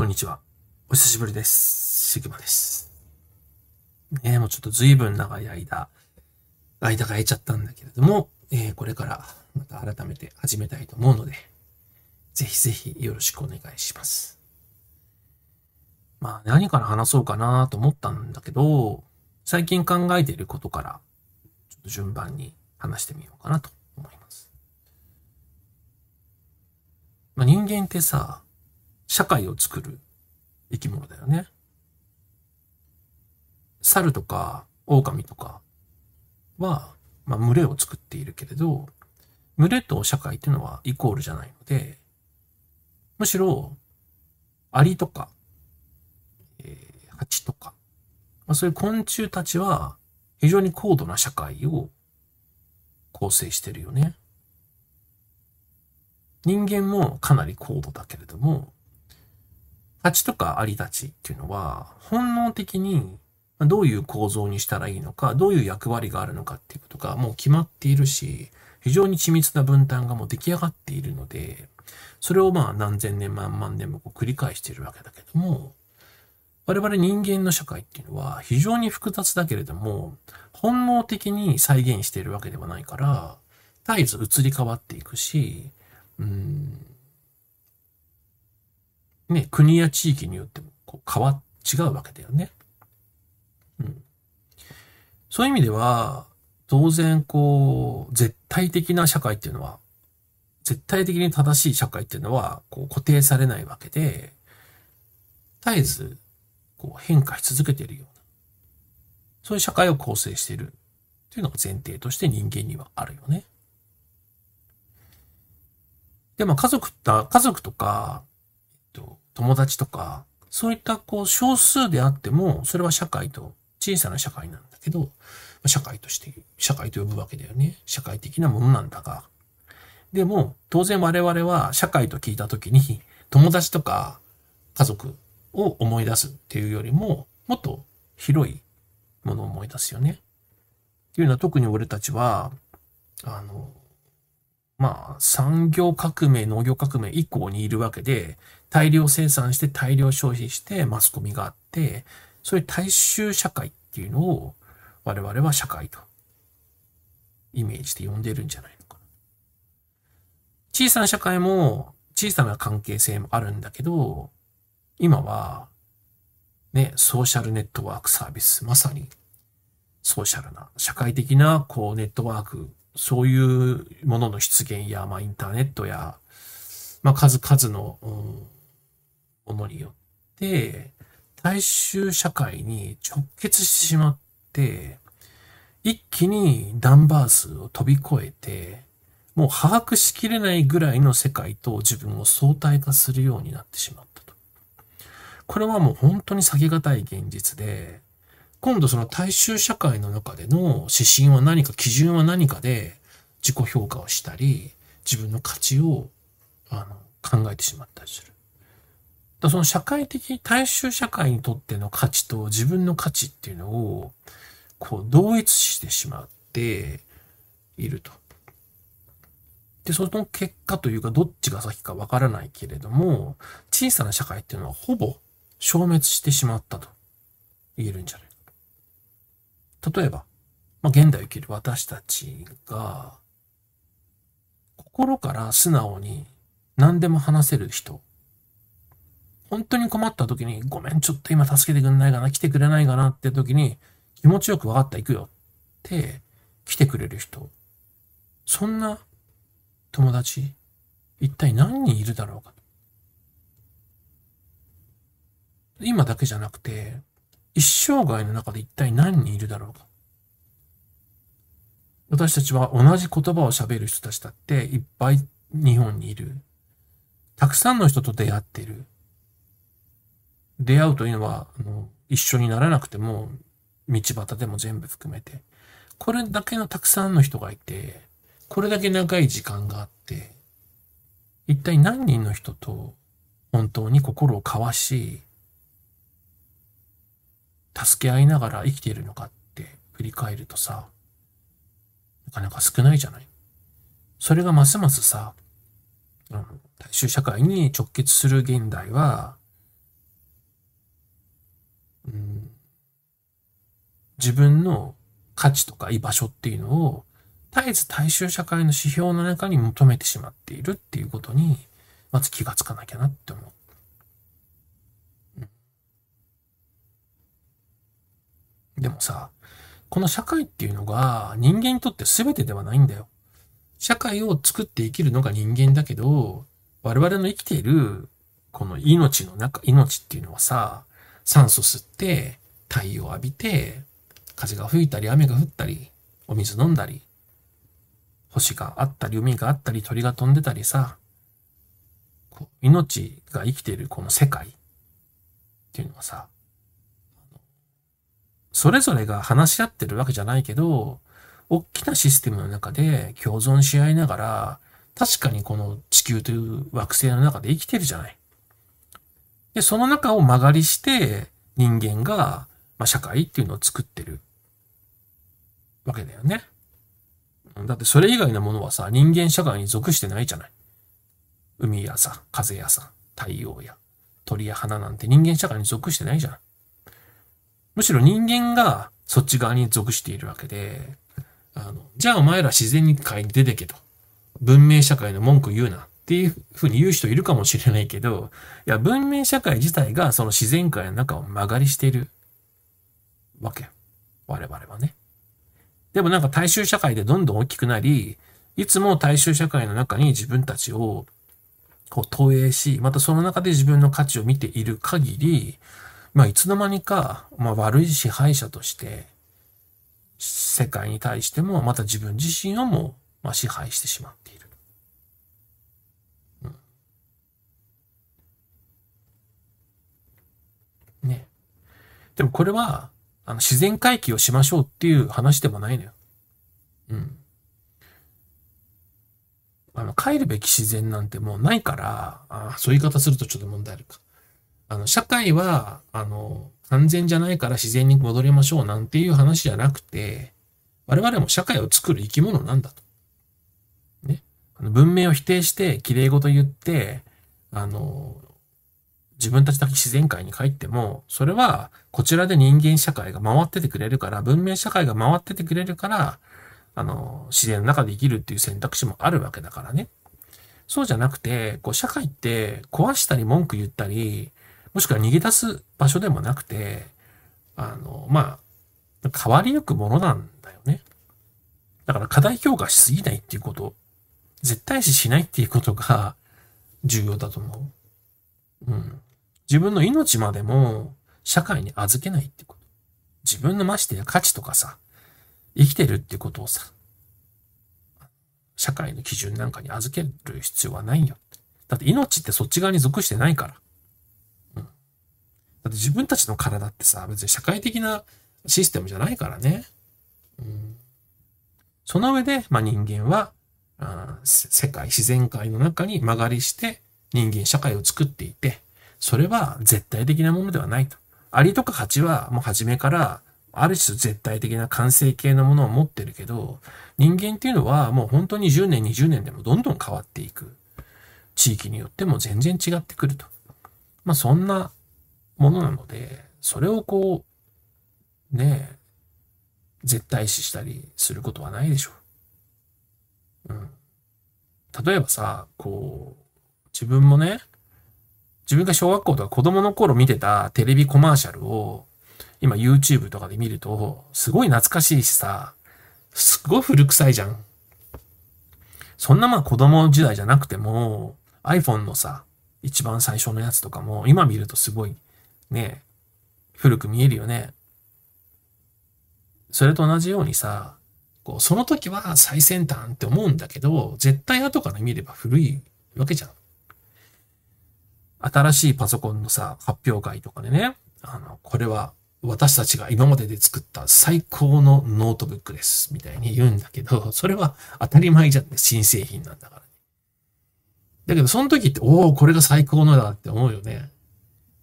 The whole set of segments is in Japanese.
こんにちは。お久しぶりです。シグマです。ねえ、もうちょっと随分長い間、間が空いちゃったんだけれども、えー、これからまた改めて始めたいと思うので、ぜひぜひよろしくお願いします。まあ、何から話そうかなと思ったんだけど、最近考えていることから、ちょっと順番に話してみようかなと思います。まあ、人間ってさ、社会を作る生き物だよね。猿とか狼とかは、まあ、群れを作っているけれど、群れと社会っていうのはイコールじゃないので、むしろ、アリとか、えー、ハチとか、まあ、そういう昆虫たちは非常に高度な社会を構成してるよね。人間もかなり高度だけれども、価値とかあり立ちっていうのは、本能的にどういう構造にしたらいいのか、どういう役割があるのかっていうことがもう決まっているし、非常に緻密な分担がもう出来上がっているので、それをまあ何千年万万年もこう繰り返しているわけだけども、我々人間の社会っていうのは非常に複雑だけれども、本能的に再現しているわけではないから、絶えず移り変わっていくし、うん、ね、国や地域によってもこう変わ、違うわけだよね。うん。そういう意味では、当然こう、絶対的な社会っていうのは、絶対的に正しい社会っていうのは、こう固定されないわけで、絶えず、こう変化し続けているような、そういう社会を構成しているっていうのが前提として人間にはあるよね。で、まあ家族家族とか友達とか、そういったこう少数であっても、それは社会と、小さな社会なんだけど、社会として、社会と呼ぶわけだよね。社会的なものなんだが。でも、当然我々は社会と聞いたときに、友達とか家族を思い出すっていうよりも、もっと広いものを思い出すよね。っていうのは特に俺たちは、あの、まあ、産業革命、農業革命以降にいるわけで、大量生産して大量消費してマスコミがあって、そういう大衆社会っていうのを我々は社会とイメージで呼んでるんじゃないのかな。小さな社会も小さな関係性もあるんだけど、今はね、ソーシャルネットワークサービス、まさにソーシャルな、社会的なこうネットワーク、そういうものの出現や、まあインターネットや、まあ数々の、うんものによって、大衆社会に直結してしまって、一気にダンバー数を飛び越えて、もう把握しきれないぐらいの世界と自分を相対化するようになってしまったと。これはもう本当に避けがたい現実で、今度その大衆社会の中での指針は何か基準は何かで自己評価をしたり、自分の価値をあの考えてしまったりする。その社会的、大衆社会にとっての価値と自分の価値っていうのを、こう、同一してしまっていると。で、その結果というか、どっちが先かわからないけれども、小さな社会っていうのはほぼ消滅してしまったと言えるんじゃないか例えば、まあ、現代を生きる私たちが、心から素直に何でも話せる人本当に困った時に、ごめん、ちょっと今助けてくんないかな、来てくれないかなって時に、気持ちよく分かった、行くよって、来てくれる人。そんな友達、一体何人いるだろうか。今だけじゃなくて、一生涯の中で一体何人いるだろうか。私たちは同じ言葉を喋る人たちだっていっぱい日本にいる。たくさんの人と出会っている。出会うというのは、あの一緒にならなくても、道端でも全部含めて、これだけのたくさんの人がいて、これだけ長い時間があって、一体何人の人と本当に心を交わし、助け合いながら生きているのかって振り返るとさ、なかなか少ないじゃない。それがますますさ、大衆社会に直結する現代は、うん、自分の価値とか居場所っていうのを絶えず大衆社会の指標の中に求めてしまっているっていうことに、まず気がつかなきゃなって思う。でもさ、この社会っていうのが人間にとって全てではないんだよ。社会を作って生きるのが人間だけど、我々の生きているこの命の中、命っていうのはさ、酸素吸って、太陽浴びて、風が吹いたり雨が降ったり、お水飲んだり、星があったり海があったり鳥が飛んでたりさ、こう命が生きているこの世界っていうのはさ、それぞれが話し合ってるわけじゃないけど、大きなシステムの中で共存し合いながら、確かにこの地球という惑星の中で生きてるじゃない。で、その中を間借りして人間が、まあ、社会っていうのを作ってるわけだよね。だってそれ以外のものはさ、人間社会に属してないじゃない。海やさ、風やさ、太陽や、鳥や花なんて人間社会に属してないじゃん。むしろ人間がそっち側に属しているわけで、あの、じゃあお前ら自然に界に出てけと。文明社会の文句言うな。っていうふうに言う人いるかもしれないけど、いや、文明社会自体がその自然界の中を曲がりしているわけ。我々はね。でもなんか大衆社会でどんどん大きくなり、いつも大衆社会の中に自分たちをこう投影し、またその中で自分の価値を見ている限り、まあいつの間にか、まあ、悪い支配者として、世界に対しても、また自分自身をも、まあ、支配してしまっている。ね。でもこれは、あの、自然回帰をしましょうっていう話でもないのよ。うん。あの、帰るべき自然なんてもうないから、あそういう言い方するとちょっと問題あるか。あの、社会は、あの、完全じゃないから自然に戻りましょうなんていう話じゃなくて、我々も社会を作る生き物なんだと。ね。あの文明を否定して、綺麗事言って、あの、自分たちだけ自然界に帰っても、それはこちらで人間社会が回っててくれるから、文明社会が回っててくれるから、あの、自然の中で生きるっていう選択肢もあるわけだからね。そうじゃなくて、こう、社会って壊したり文句言ったり、もしくは逃げ出す場所でもなくて、あの、まあ、変わりゆくものなんだよね。だから課題評価しすぎないっていうこと、絶対視しないっていうことが重要だと思う。うん。自分の命までも社会に預けないってこと。自分のましてや価値とかさ、生きてるってことをさ、社会の基準なんかに預ける必要はないよ。だって命ってそっち側に属してないから。うん。だって自分たちの体ってさ、別に社会的なシステムじゃないからね。うん。その上で、まあ、人間は、あ世界、自然界の中に間借りして人間社会を作っていて、それは絶対的なものではないと。アリとかハチはもう初めからある種絶対的な完成形のものを持ってるけど、人間っていうのはもう本当に10年、20年でもどんどん変わっていく。地域によっても全然違ってくると。まあそんなものなので、それをこう、ねえ、絶対視したりすることはないでしょう。うん。例えばさ、こう、自分もね、自分が小学校とか子供の頃見てたテレビコマーシャルを、今 YouTube とかで見ると、すごい懐かしいしさ、すごい古臭いじゃん。そんなまあ子供時代じゃなくても、iPhone のさ、一番最初のやつとかも、今見るとすごい、ね、古く見えるよね。それと同じようにさ、こう、その時は最先端って思うんだけど、絶対後から見れば古いわけじゃん。新しいパソコンのさ、発表会とかでね、あの、これは私たちが今までで作った最高のノートブックです、みたいに言うんだけど、それは当たり前じゃんね、新製品なんだから、ね。だけど、その時って、おお、これが最高のだって思うよね。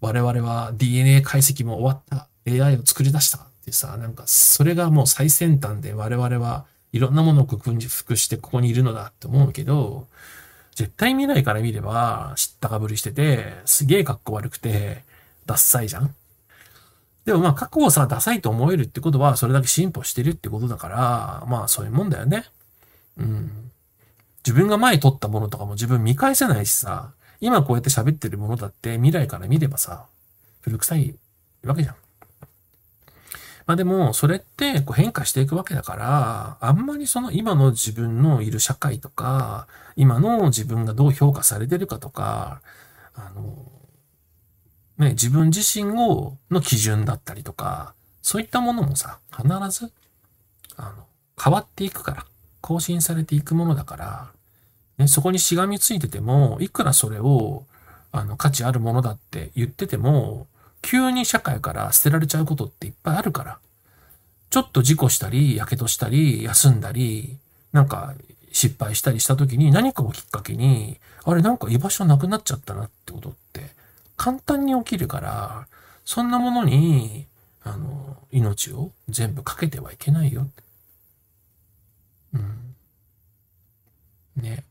我々は DNA 解析も終わった。AI を作り出したってさ、なんかそれがもう最先端で我々はいろんなものを克服してここにいるのだって思うけど、絶対未来から見れば、知ったかぶりしてて、すげえ格好悪くて、ダッサいじゃん。でもまあ、過去をさ、ダサいと思えるってことは、それだけ進歩してるってことだから、まあ、そういうもんだよね。うん。自分が前撮ったものとかも自分見返せないしさ、今こうやって喋ってるものだって未来から見ればさ、古臭いわけじゃん。まあでも、それってこう変化していくわけだから、あんまりその今の自分のいる社会とか、今の自分がどう評価されてるかとか、あの、ね、自分自身を、の基準だったりとか、そういったものもさ、必ず、あの、変わっていくから、更新されていくものだから、ね、そこにしがみついてても、いくらそれを、あの、価値あるものだって言ってても、急に社会から捨てられちゃうことっていっぱいあるから。ちょっと事故したり、やけどしたり、休んだり、なんか失敗したりした時に何かをきっかけに、あれなんか居場所なくなっちゃったなってことって簡単に起きるから、そんなものに、あの、命を全部かけてはいけないよ。うん。ね。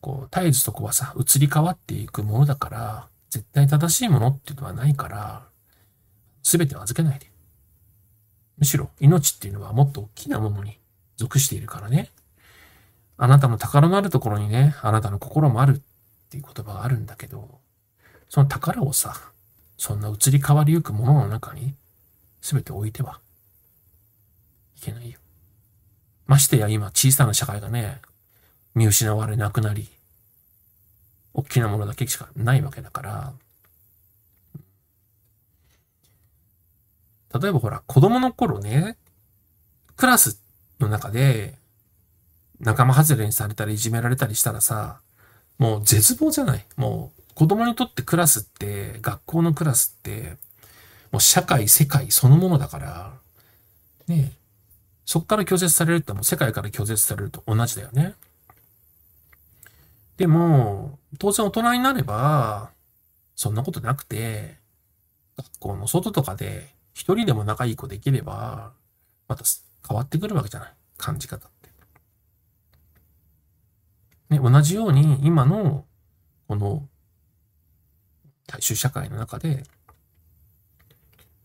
こう、絶えずそこはさ、移り変わっていくものだから、絶対正しいものっていうのはないから、すべてを預けないで。むしろ命っていうのはもっと大きなものに属しているからね。あなたの宝のあるところにね、あなたの心もあるっていう言葉があるんだけど、その宝をさ、そんな移り変わりゆくものの中に全て置いてはいけないよ。ましてや今小さな社会がね、見失われなくなり、大きなものだけしかないわけだから、例えばほら、子供の頃ね、クラスの中で、仲間外れにされたり、いじめられたりしたらさ、もう絶望じゃない。もう、子供にとってクラスって、学校のクラスって、もう社会、世界そのものだから、ねそっから拒絶されるってもう世界から拒絶されると同じだよね。でも、当然大人になれば、そんなことなくて、学校の外とかで一人でも仲いい子できれば、また変わってくるわけじゃない。感じ方って。ね、同じように今の、この、大衆社会の中で、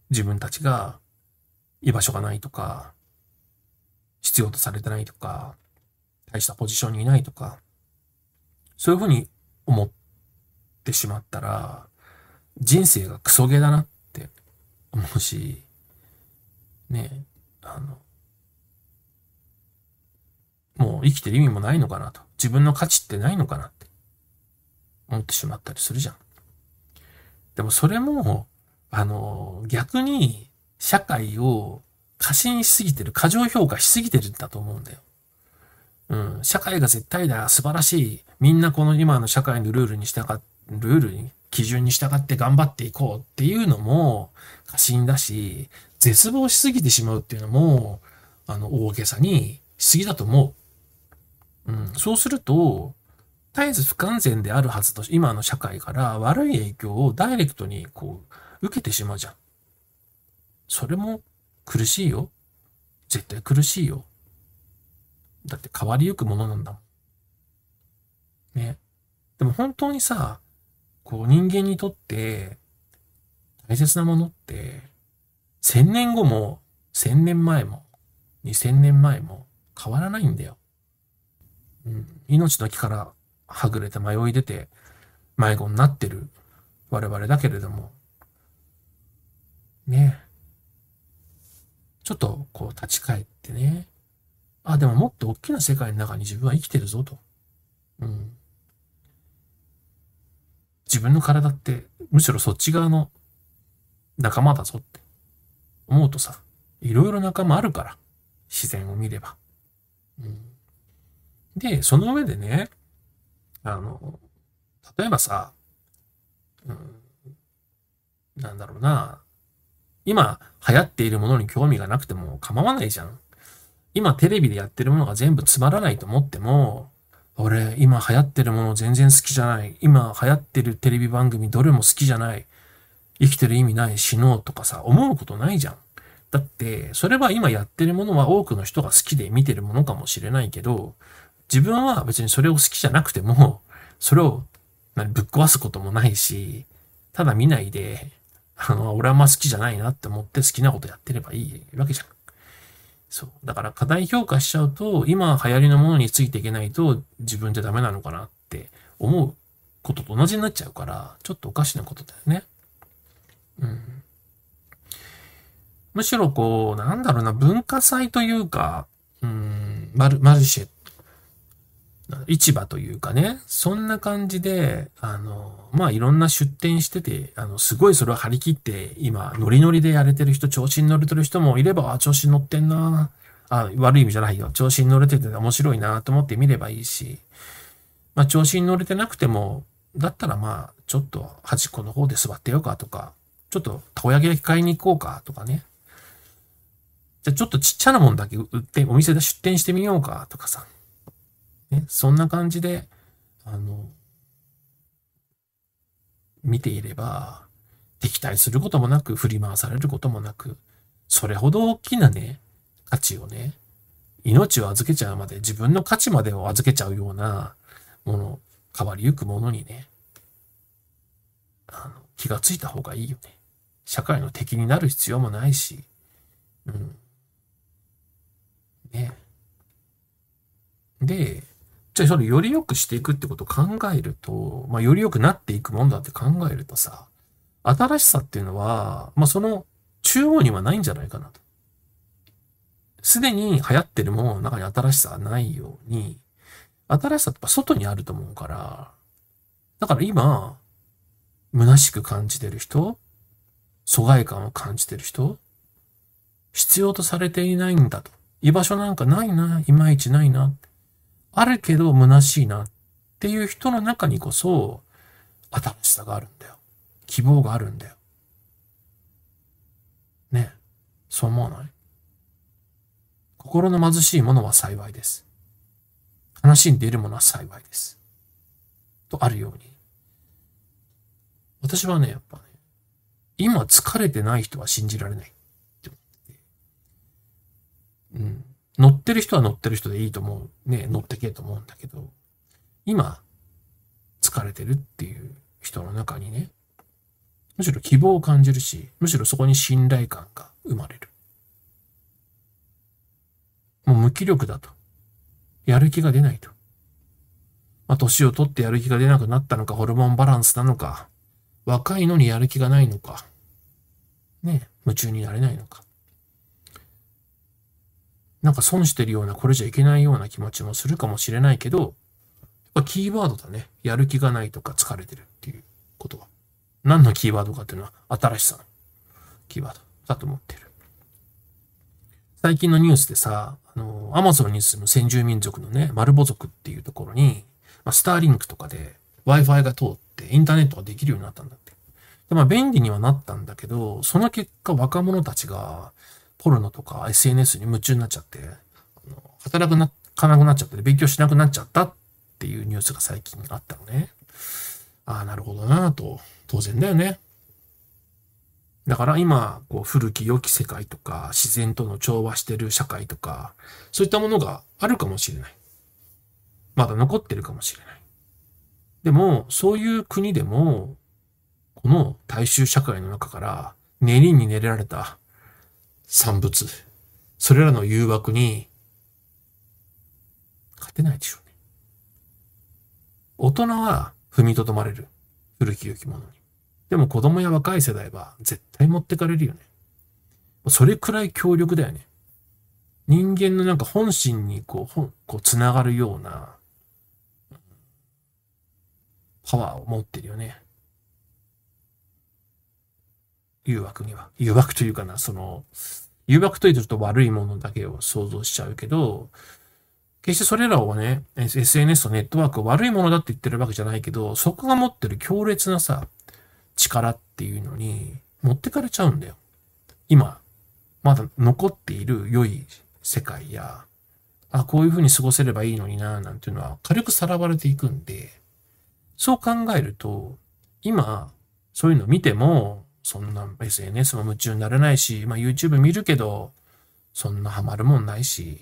自分たちが居場所がないとか、必要とされてないとか、大したポジションにいないとか、そういうふうに思ってしまったら、人生がクソゲーだなって思うし、ねあの、もう生きてる意味もないのかなと。自分の価値ってないのかなって思ってしまったりするじゃん。でもそれも、あの、逆に社会を過信しすぎてる、過剰評価しすぎてるんだと思うんだよ。うん、社会が絶対だ、素晴らしい。みんなこの今の社会のルールに従っ、ルールに、基準に従って頑張っていこうっていうのも過信だし、絶望しすぎてしまうっていうのも、あの、大げさにしすぎだと思う。うん、そうすると、絶えず不完全であるはずと、今の社会から悪い影響をダイレクトにこう、受けてしまうじゃん。それも苦しいよ。絶対苦しいよ。って変わりゆくものなんだもん。ね。でも本当にさ、こう人間にとって大切なものって、千年後も、千年前も、二千年前も変わらないんだよ。うん。命の木からはぐれて迷い出て、迷子になってる我々だけれども、ね。ちょっとこう立ち返ってね、あ、でももっと大きな世界の中に自分は生きてるぞと。うん。自分の体って、むしろそっち側の仲間だぞって思うとさ、いろいろ仲間あるから、自然を見れば。うん、で、その上でね、あの、例えばさ、うん、なんだろうな、今流行っているものに興味がなくても構わないじゃん。今テレビでやってるものが全部つまらないと思っても、俺、今流行ってるもの全然好きじゃない。今流行ってるテレビ番組どれも好きじゃない。生きてる意味ない死のうとかさ、思うことないじゃん。だって、それは今やってるものは多くの人が好きで見てるものかもしれないけど、自分は別にそれを好きじゃなくても、それをぶっ壊すこともないし、ただ見ないで、あの、俺はあま好きじゃないなって思って好きなことやってればいいわけじゃん。そう。だから過大評価しちゃうと、今流行りのものについていけないと自分じゃダメなのかなって思うことと同じになっちゃうから、ちょっとおかしなことだよね。うん。むしろこう、なんだろうな、文化祭というか、うん、マルマルシェっ市場というかね、そんな感じで、あの、まあ、いろんな出店してて、あの、すごいそれを張り切って、今、ノリノリでやれてる人、調子に乗れてる人もいれば、あ、調子に乗ってんな。あ、悪い意味じゃないよ。調子に乗れてて面白いなと思って見ればいいし、まあ、調子に乗れてなくても、だったらまあ、ちょっと端っこの方で座ってようかとか、ちょっとたこ焼き焼き買いに行こうかとかね。じゃ、ちょっとちっちゃなもんだけ売って、お店で出店してみようかとかさ。ね、そんな感じで、あの、見ていれば、敵対することもなく、振り回されることもなく、それほど大きなね、価値をね、命を預けちゃうまで、自分の価値までを預けちゃうようなもの、変わりゆくものにね、あの、気がついた方がいいよね。社会の敵になる必要もないし、うん。ねで、じゃあそれより良くしていくってことを考えると、まあ、より良くなっていくもんだって考えるとさ、新しさっていうのは、まあ、その中央にはないんじゃないかなと。すでに流行ってるものの中に新しさはないように、新しさって外にあると思うから、だから今、虚しく感じてる人、疎外感を感じてる人、必要とされていないんだと。居場所なんかないな、いまいちないな。あるけど虚しいなっていう人の中にこそ、新しさがあるんだよ。希望があるんだよ。ねえ、そう思わない心の貧しいものは幸いです。悲しんでいるものは幸いです。とあるように。私はね、やっぱね、今疲れてない人は信じられないって思って。うん。乗ってる人は乗ってる人でいいと思う。ね、乗ってけと思うんだけど、今、疲れてるっていう人の中にね、むしろ希望を感じるし、むしろそこに信頼感が生まれる。もう無気力だと。やる気が出ないと。まあ、年を取ってやる気が出なくなったのか、ホルモンバランスなのか、若いのにやる気がないのか、ね、夢中になれないのか。なんか損してるような、これじゃいけないような気持ちもするかもしれないけど、やっぱキーワードだね。やる気がないとか疲れてるっていうことは。何のキーワードかっていうのは、新しさのキーワードだと思ってる。最近のニュースでさ、あの、アマゾンに住む先住民族のね、マルボ族っていうところに、まあ、スターリンクとかで Wi-Fi が通ってインターネットができるようになったんだって。でまあ、便利にはなったんだけど、その結果若者たちが、コロナとか SNS に夢中になっちゃって、働くな、かなくなっちゃって、勉強しなくなっちゃったっていうニュースが最近あったのね。ああ、なるほどなと。当然だよね。だから今、こう、古き良き世界とか、自然との調和してる社会とか、そういったものがあるかもしれない。まだ残ってるかもしれない。でも、そういう国でも、この大衆社会の中から、練りに練られた産物、それらの誘惑に、勝てないでしょうね。大人は踏みとどまれる。古き良きものに。でも子供や若い世代は絶対持ってかれるよね。それくらい強力だよね。人間のなんか本心にこう、ほんこう、つながるような、パワーを持ってるよね。誘惑には。誘惑というかな、その、誘惑というとちょっと悪いものだけを想像しちゃうけど、決してそれらをね、SNS とネットワークを悪いものだって言ってるわけじゃないけど、そこが持ってる強烈なさ、力っていうのに持ってかれちゃうんだよ。今、まだ残っている良い世界や、あ、こういうふうに過ごせればいいのにな、なんていうのは軽くさらわれていくんで、そう考えると、今、そういうの見ても、そんな SNS も夢中にならないし、まあ、YouTube 見るけど、そんなハマるもんないし、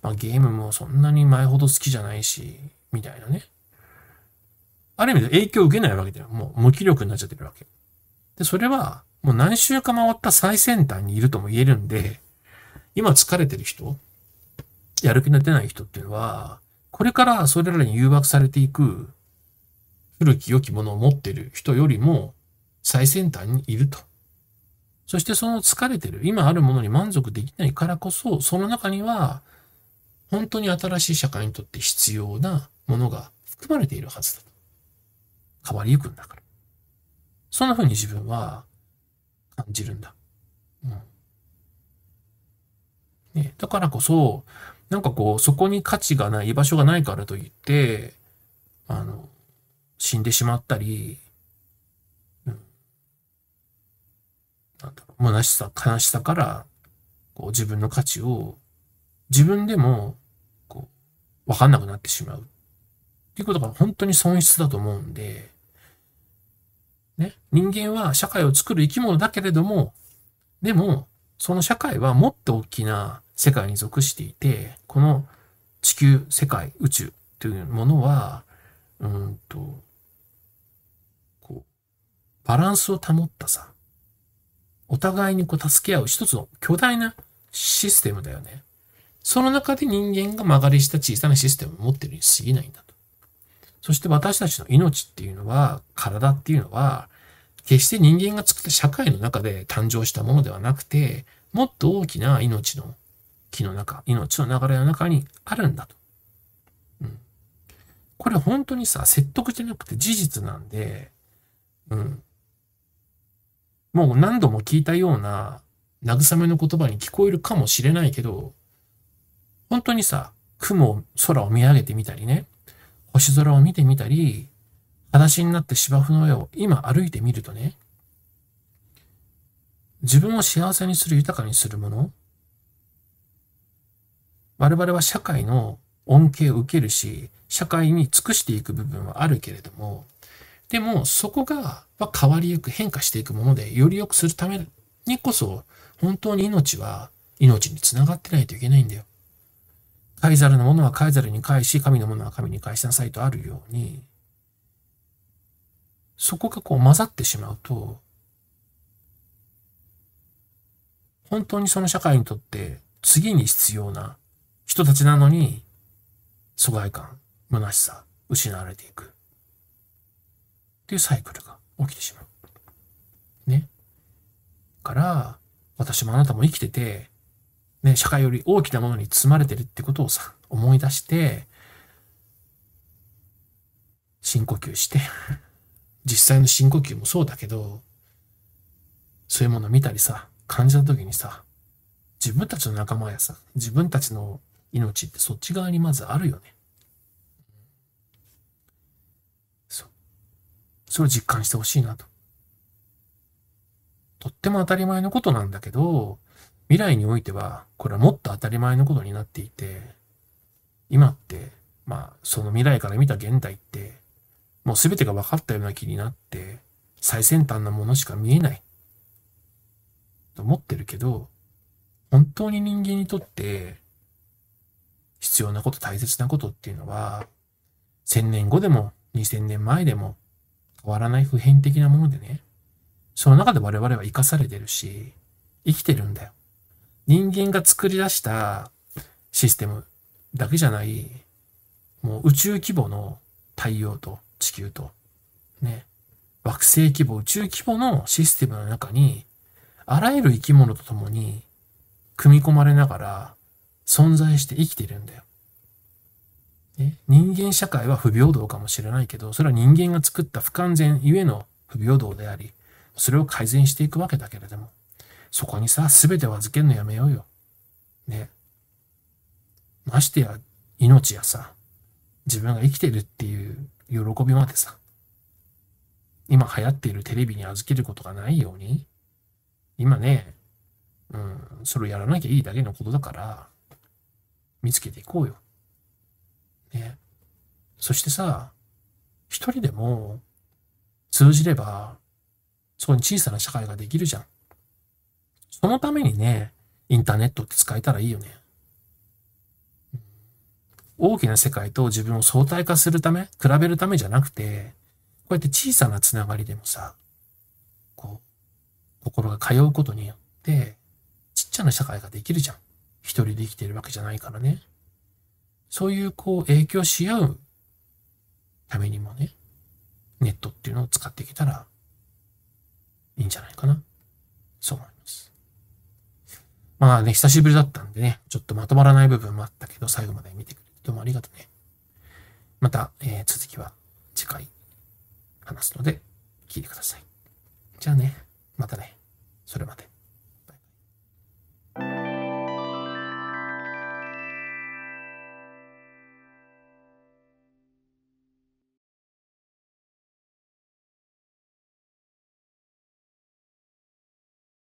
まあ、ゲームもそんなに前ほど好きじゃないし、みたいなね。ある意味で影響を受けないわけだよ。もう無気力になっちゃってるわけ。で、それは、もう何週か回った最先端にいるとも言えるんで、今疲れてる人、やる気の出ない人っていうのは、これからそれらに誘惑されていく古き良きものを持ってる人よりも、最先端にいると。そしてその疲れてる、今あるものに満足できないからこそ、その中には、本当に新しい社会にとって必要なものが含まれているはずだと。変わりゆくんだから。そんな風に自分は感じるんだ。うん。ね、だからこそ、なんかこう、そこに価値がない、居場所がないからといって、あの、死んでしまったり、虚しさ、悲しさから、こう自分の価値を自分でも、こう、わかんなくなってしまう。っていうことが本当に損失だと思うんで、ね、人間は社会を作る生き物だけれども、でも、その社会はもっと大きな世界に属していて、この地球、世界、宇宙というものは、うんと、こう、バランスを保ったさ、お互いにこう助け合う一つの巨大なシステムだよね。その中で人間が曲がりした小さなシステムを持ってるに過ぎないんだと。そして私たちの命っていうのは、体っていうのは、決して人間が作った社会の中で誕生したものではなくて、もっと大きな命の木の中、命の流れの中にあるんだと。うん。これ本当にさ、説得じゃなくて事実なんで、うん。もう何度も聞いたような慰めの言葉に聞こえるかもしれないけど、本当にさ、雲を、空を見上げてみたりね、星空を見てみたり、裸足になって芝生の上を今歩いてみるとね、自分を幸せにする豊かにするもの、我々は社会の恩恵を受けるし、社会に尽くしていく部分はあるけれども、でも、そこが変わりゆく、変化していくもので、より良くするためにこそ、本当に命は命につながってないといけないんだよ。カイザルのものはカイザルに返し、神のものは神に返しなさいとあるように、そこがこう混ざってしまうと、本当にその社会にとって次に必要な人たちなのに、疎外感、虚しさ、失われていく。っていうサイクルが起きてしまう。ね。から、私もあなたも生きてて、ね、社会より大きなものに包まれてるってことをさ、思い出して、深呼吸して、実際の深呼吸もそうだけど、そういうもの見たりさ、感じた時にさ、自分たちの仲間やさ、自分たちの命ってそっち側にまずあるよね。それを実感してほしいなと。とっても当たり前のことなんだけど、未来においては、これはもっと当たり前のことになっていて、今って、まあ、その未来から見た現代って、もう全てが分かったような気になって、最先端なものしか見えない。と思ってるけど、本当に人間にとって、必要なこと、大切なことっていうのは、千年後でも、二千年前でも、変わらない普遍的なものでね、その中で我々は生かされてるし、生きてるんだよ。人間が作り出したシステムだけじゃない、もう宇宙規模の太陽と地球と、ね、惑星規模、宇宙規模のシステムの中に、あらゆる生き物と共に組み込まれながら存在して生きてるんだよ。人間社会は不平等かもしれないけど、それは人間が作った不完全ゆえの不平等であり、それを改善していくわけだけれども、そこにさ、すべてを預けるのやめようよ。ね。ましてや、命やさ、自分が生きてるっていう喜びまでさ、今流行っているテレビに預けることがないように、今ね、うん、それをやらなきゃいいだけのことだから、見つけていこうよ。ね。そしてさ、一人でも通じれば、そこに小さな社会ができるじゃん。そのためにね、インターネットって使えたらいいよね。大きな世界と自分を相対化するため、比べるためじゃなくて、こうやって小さなつながりでもさ、こう、心が通うことによって、ちっちゃな社会ができるじゃん。一人で生きてるわけじゃないからね。そういうこう影響し合うためにもね、ネットっていうのを使っていけたらいいんじゃないかな。そう思います。まあね、久しぶりだったんでね、ちょっとまとまらない部分もあったけど、最後まで見てくれてどうもありがとうね。また、えー、続きは次回話すので、聞いてください。じゃあね、またね、それまで。